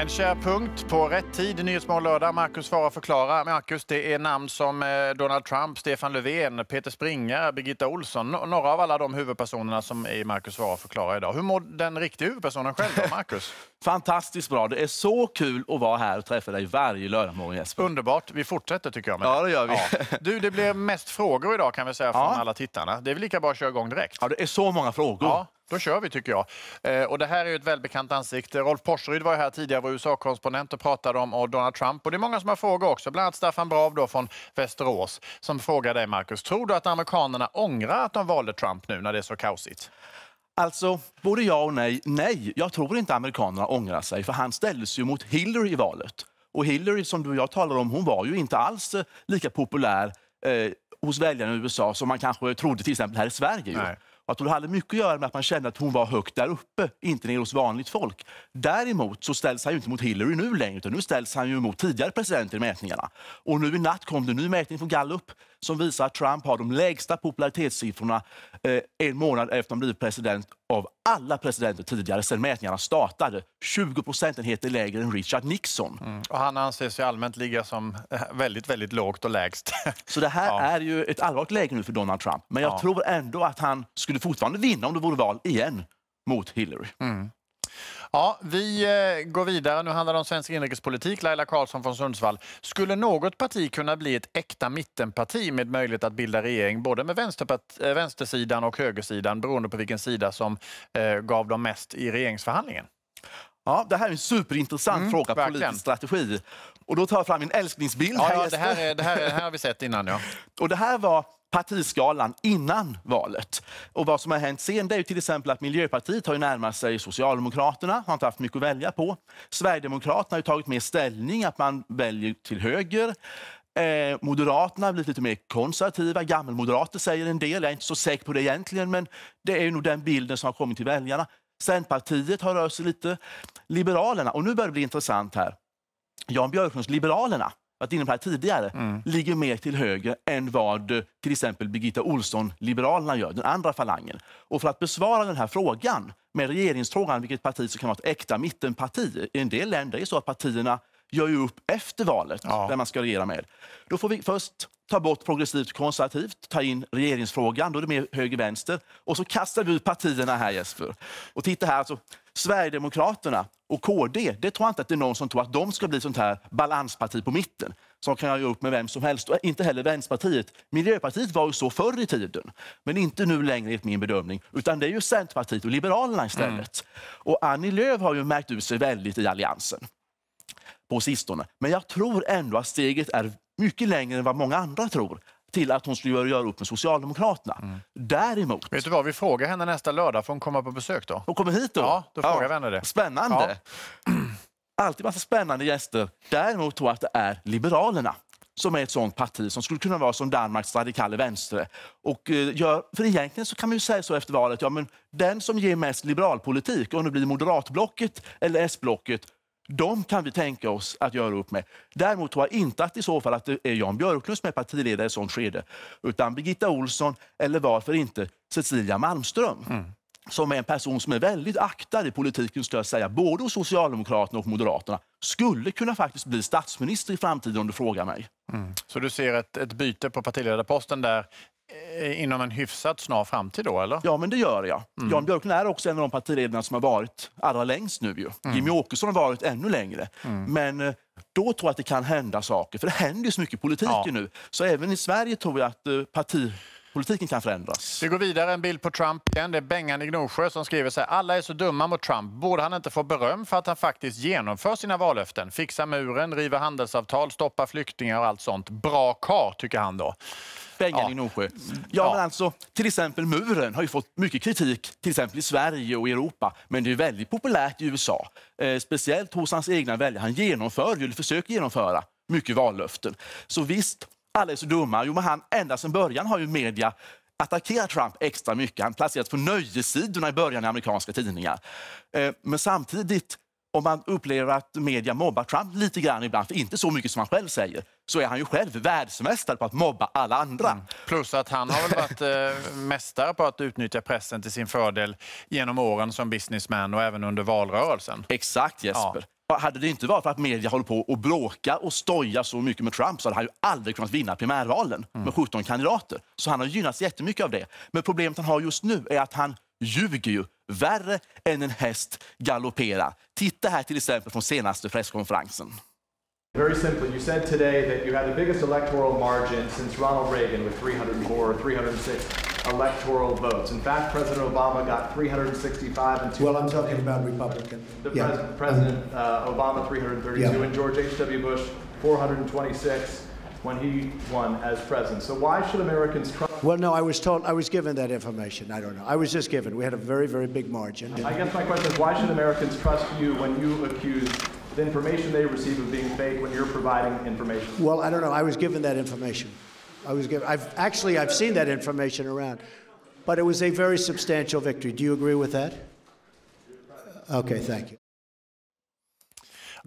En kär punkt på rätt tid. Nyhetsmorgon lördag. Marcus svarar förklara. Marcus, det är namn som eh, Donald Trump, Stefan Löfven, Peter Springare, Birgitta Olsson. Några av alla de huvudpersonerna som är i Marcus svarar förklara idag. Hur mår den riktiga huvudpersonen själv då, Marcus? Fantastiskt bra. Det är så kul att vara här och träffa dig varje lördagmorgon, Jesper. Underbart. Vi fortsätter tycker jag. Med ja, det gör vi. Ja. Du, det blev mest frågor idag kan vi säga från ja. alla tittarna. Det är väl lika bra att köra igång direkt? Ja, det är så många frågor. Ja. Då kör vi tycker jag. Eh, och det här är ett välbekant ansikte. Rolf Porseryd var här tidigare, vår USA-korrespondent och pratade om och Donald Trump. Och det är många som har frågor också, bland annat Staffan Brav då från Västerås som frågar dig Marcus, tror du att amerikanerna ångrar att de valde Trump nu när det är så kaosigt? Alltså, både ja och nej. Nej, jag tror inte amerikanerna ångrar sig, för han ställdes ju mot Hillary i valet. Och Hillary, som du och jag talar om, hon var ju inte alls eh, lika populär eh, hos väljarna i USA som man kanske trodde till exempel här i Sverige. Jag tror det hade mycket att göra med att man kände att hon var högt där uppe, inte nere hos vanligt folk. Däremot så ställs han ju inte mot Hillary nu längre, utan nu ställs han ju mot tidigare presidenter i mätningarna. Och nu i natt kom det en ny mätning från Gallup som visar att Trump har de lägsta popularitetssiffrorna eh, en månad efter att han blivit president av alla presidenter tidigare sedan mätningarna startade. 20 procentenheter lägre än Richard Nixon. Mm. Och han anses ju allmänt ligga som eh, väldigt, väldigt lågt och lägst. Så det här ja. är ju ett allvarligt läge nu för Donald Trump. Men jag ja. tror ändå att han skulle fortfarande vinna om det vore val igen mot Hillary. Mm. Ja, vi eh, går vidare. Nu handlar det om svensk inrikespolitik. Laila Karlsson från Sundsvall. Skulle något parti kunna bli ett äkta mittenparti med möjlighet att bilda regering både med eh, vänstersidan och högersidan beroende på vilken sida som eh, gav dem mest i regeringsförhandlingen? Ja, det här är en superintressant mm, fråga, verkligen. politisk strategi. Och då tar jag fram min älsklingsbild. Ja, ja det, här är, det, här är, det här har vi sett innan. Ja. Och det här var partiskalan innan valet. Och vad som har hänt sen det är till exempel att Miljöpartiet har närmat sig Socialdemokraterna, har inte haft mycket att välja på. Sverigedemokraterna har tagit mer ställning, att man väljer till höger. Eh, Moderaterna har blivit lite mer konservativa. Gammelmoderater säger en del. Jag är inte så säker på det egentligen, men det är nog den bilden som har kommit till väljarna. Centerpartiet har rört sig lite. Liberalerna, och nu börjar det bli intressant här. Jan Björklunds Liberalerna varit inne på här tidigare, mm. ligger mer till höger än vad till exempel Birgitta Olsson, Liberalerna, gör, den andra falangen. Och för att besvara den här frågan med regeringsfrågan, vilket parti som kan vara ett äkta mittenparti, i en del länder är det så att partierna gör upp efter valet, ja. vem man ska regera med. Då får vi först ta bort progressivt konservativt, ta in regeringsfrågan, då är det mer höger-vänster. Och så kastar vi ut partierna här, Jesper. Och titta här, alltså, Sverigedemokraterna och KD, det tror jag inte att det är någon som tror att de ska bli sånt här balansparti på mitten som kan göra upp med vem som helst, och inte heller Vänsterpartiet. Miljöpartiet var ju så förr i tiden, men inte nu längre enligt min bedömning, utan det är ju Centerpartiet och Liberalerna istället. Mm. Och Annie Lööf har ju märkt ut sig väldigt i Alliansen på sistone. Men jag tror ändå att steget är mycket längre än vad många andra tror till att hon skulle göra upp med Socialdemokraterna. Mm. Däremot... Vet du vad, vi frågar henne nästa lördag, får hon komma på besök då? Hon kommer hit då? Ja, då frågar ja. vi henne det. Spännande. Ja. Alltid massa spännande gäster. Däremot tror jag att det är Liberalerna som är ett sånt parti som skulle kunna vara som Danmarks radikala vänster. Och, eh, för egentligen så kan man ju säga så efter valet, ja men den som ger mest liberalpolitik, om det blir moderatblocket eller S-blocket, de kan vi tänka oss att göra upp med. Däremot tror jag inte att i så fall att det är Jan Björklund som är partiledare i sånt skede, utan Birgitta Olsson eller varför inte Cecilia Malmström. Mm. som är en person som är väldigt aktad i politiken, skulle jag säga, både hos Socialdemokraterna och Moderaterna, skulle kunna faktiskt bli statsminister i framtiden om du frågar mig. Mm. Så du ser ett, ett byte på partiledarposten där Eh, inom en hyfsat snar framtid då, eller? Ja, men det gör jag. Mm. Jan Björklund är också en av de partiledarna som har varit allra längst nu. Ju. Mm. Jimmy Åkesson har varit ännu längre. Mm. Men eh, då tror jag att det kan hända saker, för det händer ju så mycket politik ja. nu. Så även i Sverige tror jag att eh, parti politiken kan förändras. Vi går vidare, en bild på Trump igen. Det är Bengan i Gnosjö som skriver så här. Alla är så dumma mot Trump. Borde han inte få beröm för att han faktiskt genomför sina vallöften? Fixar muren, river handelsavtal, stoppar flyktingar och allt sånt. Bra kar, tycker han då. Benjamin ja. Norsjö. Ja, ja, men alltså, till exempel muren har ju fått mycket kritik, till exempel i Sverige och Europa, men det är väldigt populärt i USA. Eh, speciellt hos hans egna väljare. Han genomför eller försöker genomföra, mycket vallöften. Så visst, alla är så dumma. Jo, men han, ända sedan början har ju media attackerat Trump extra mycket. Han placerades på nöjesidorna i början i amerikanska tidningar. Eh, men samtidigt om man upplever att media mobbar Trump lite grann ibland, för inte så mycket som han själv säger, så är han ju själv världsmästare på att mobba alla andra. Mm. Plus att han har väl varit eh, mästare på att utnyttja pressen till sin fördel genom åren som businessman och även under valrörelsen. Exakt Jesper. Ja. Hade det inte varit för att media håller på och bråka och stoja så mycket med Trump så hade han ju aldrig kunnat vinna primärvalen mm. med 17 kandidater. Så han har gynnats jättemycket av det. Men problemet han har just nu är att han ljuger ju värre än en häst galoppera. Titta här till exempel från senaste presskonferensen. Very simply, you said today that you had the biggest electoral margin since Ronald Reagan with 304 or 306 electoral votes. In fact, President Obama got 365 and two. Well, I'm talking about Republican. The yeah. pres President uh, Obama 332 yeah. and George H.W. Bush 426 when he won as president. So why should Americans trust? Well, no, I was told, I was given that information. I don't know. I was just given. We had a very, very big margin. I guess my question is why should Americans trust you when you accuse the information they receive of being fake when you're providing information? Well, I don't know. I was given that information. I was given, I've, actually, I've seen that information around. But it was a very substantial victory. Do you agree with that? Okay, thank you.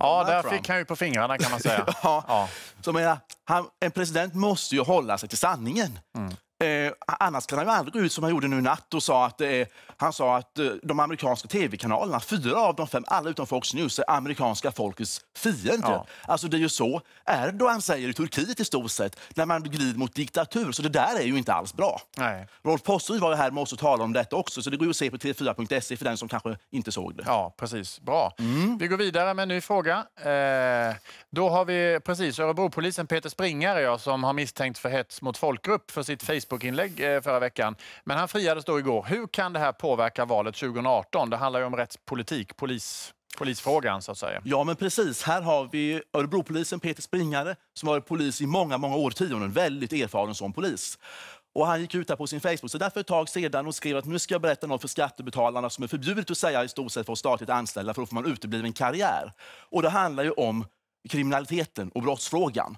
Ja, där fick han ju på fingrarna kan man säga. ja. ja. Så menar, han, en president måste ju hålla sig till sanningen. Mm. Eh, annars kan han ju aldrig gå ut som han gjorde nu natt och sa att, eh, han sa att eh, de amerikanska tv-kanalerna, fyra av de fem, alla utom Fox News, är amerikanska folkets fiender. Ja. Alltså det är ju så Erdogan säger i Turkiet i stort sett, när man glider mot diktatur. Så det där är ju inte alls bra. Nej. Rolf Posseryd var här med oss och talade om detta också, så det går att se på tv4.se för den som kanske inte såg det. Ja, precis. Bra. Mm. Vi går vidare med en ny fråga. Eh, då har vi precis Örebropolisen Peter Springare ja, som har misstänkt för hets mot folkgrupp för sitt Facebook Facebook-inlägg eh, förra veckan. Men han friades då igår. Hur kan det här påverka valet 2018? Det handlar ju om rättspolitik, polis polisfrågan så att säga. Ja, men precis. Här har vi Örebropolisen Peter Springare som varit polis i många, många årtionden. Väldigt erfaren som polis. Och han gick ut här på sin Facebook så därför ett tag sedan och skrev att nu ska jag berätta något för skattebetalarna som är förbjudet att säga i stort sett för statligt anställda för då får man utebliven karriär. Och det handlar ju om kriminaliteten och brottsfrågan.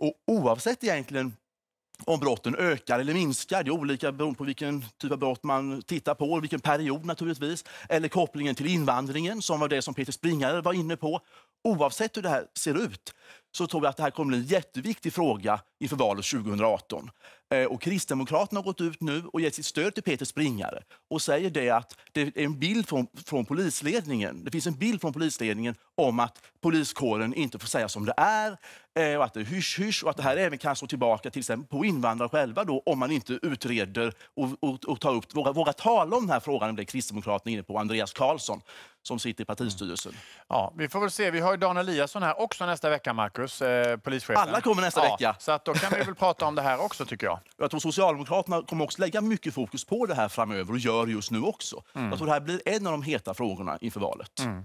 Och oavsett egentligen om brotten ökar eller minskar. Det är olika beroende på vilken typ av brott man tittar på, vilken period naturligtvis. Eller kopplingen till invandringen, som var det som Peter Springare var inne på oavsett hur det här ser ut så tror jag att det här kommer bli en jätteviktig fråga inför valet 2018. Eh, och Kristdemokraterna har gått ut nu och gett sitt stöd till Peter Springare och säger det att det är en bild från, från polisledningen. Det finns en bild från polisledningen om att poliskåren inte får säga som det är eh, och att det är hysch-hysch och att det här även kan slå tillbaka till exempel på invandrare själva då, om man inte utreder och, och, och tar upp, vågar, vågar tala om den här frågan. Det Kristdemokraterna inne på, Andreas Karlsson som sitter i partistyrelsen. Mm. Ja, vi får väl se. Vi har Dan Eliasson här också nästa vecka, Marcus, eh, polischefen. Alla kommer nästa ja, vecka. Så att då kan vi väl prata om det här också, tycker jag. Jag tror Socialdemokraterna kommer också lägga mycket fokus på det här framöver och gör just nu också. Mm. Jag tror det här blir en av de heta frågorna inför valet. Mm.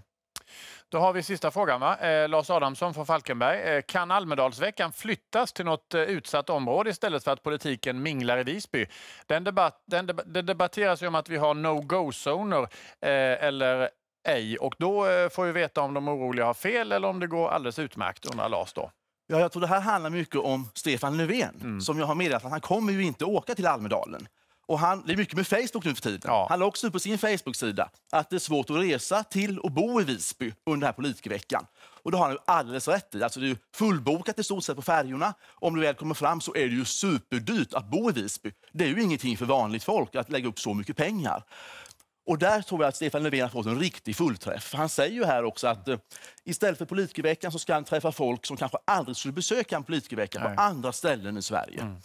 Då har vi sista frågan. Va? Eh, Lars Adamsson från Falkenberg. Eh, kan Almedalsveckan flyttas till något eh, utsatt område istället för att politiken minglar i Visby? Den debatt, den deb det debatteras ju om att vi har no-go-zoner eh, eller ej. Och då eh, får vi veta om de oroliga har fel eller om det går alldeles utmärkt, undrar Lars då. Ja, jag tror det här handlar mycket om Stefan Löfven, mm. som jag har meddelat att han kommer ju inte åka till Almedalen. Och han, det är mycket med Facebook nu för tiden. Ja. Han la också på sin Facebook-sida att det är svårt att resa till och bo i Visby under den här politikerveckan. Och det har han ju alldeles rätt i. Alltså det är ju fullbokat i stort sett på färjorna. Om du väl kommer fram så är det ju superdyrt att bo i Visby. Det är ju ingenting för vanligt folk att lägga upp så mycket pengar. Och där tror jag att Stefan Löfven har fått en riktig fullträff. Han säger ju här också att eh, istället för politikerveckan så ska han träffa folk som kanske aldrig skulle besöka en politikervecka på andra ställen i Sverige. Mm.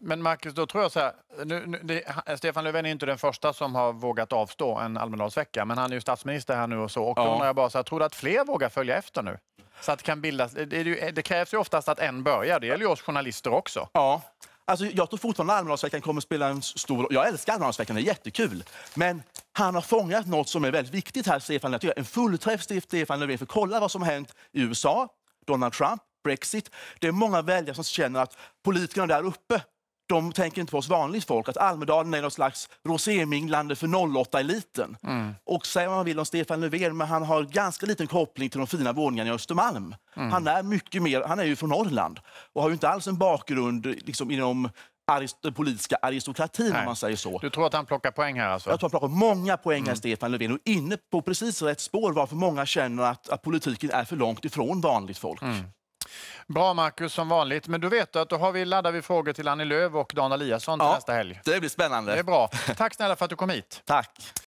Men Marcus, då tror jag så här, nu, nu, det, Stefan Löfven är inte den första som har vågat avstå en Almedalsvecka, men han är ju statsminister här nu och så. Och då undrar jag bara, så här, tror du att fler vågar följa efter nu? Så att det kan bildas, det, ju, det krävs ju oftast att en börjar, det gäller ju oss journalister också. Ja. Alltså, jag tror fortfarande att Almedalsveckan kommer att spela en stor roll. Jag älskar Almedalsveckan, det är jättekul. Men han har fångat något som är väldigt viktigt här, Stefan Löfven. En fullträff, Stefan Löfven, för kolla vad som har hänt i USA, Donald Trump, Brexit. Det är många väljare som känner att politikerna där uppe, de tänker inte på oss vanligt folk, att Almedalen är något slags roséminglande för 08-eliten. Mm. Och säger man vill om Stefan Löfven, men han har ganska liten koppling till de fina våningarna i Östermalm. Mm. Han är mycket mer, han är ju från Norrland och har ju inte alls en bakgrund liksom, inom arist den politiska aristokratin, Nej. om man säger så. Du tror att han plockar poäng här? Alltså? Jag tror att han plockar många poäng här, mm. Stefan Löfven. Och inne på precis rätt spår varför många känner att, att politiken är för långt ifrån vanligt folk. Mm. Bra Marcus, som vanligt. Men du vet att då har vi, laddar vi frågor till Annie Lööf och Dan Eliasson till nästa helg. Det blir spännande. Det är bra. Tack snälla för att du kom hit. Tack.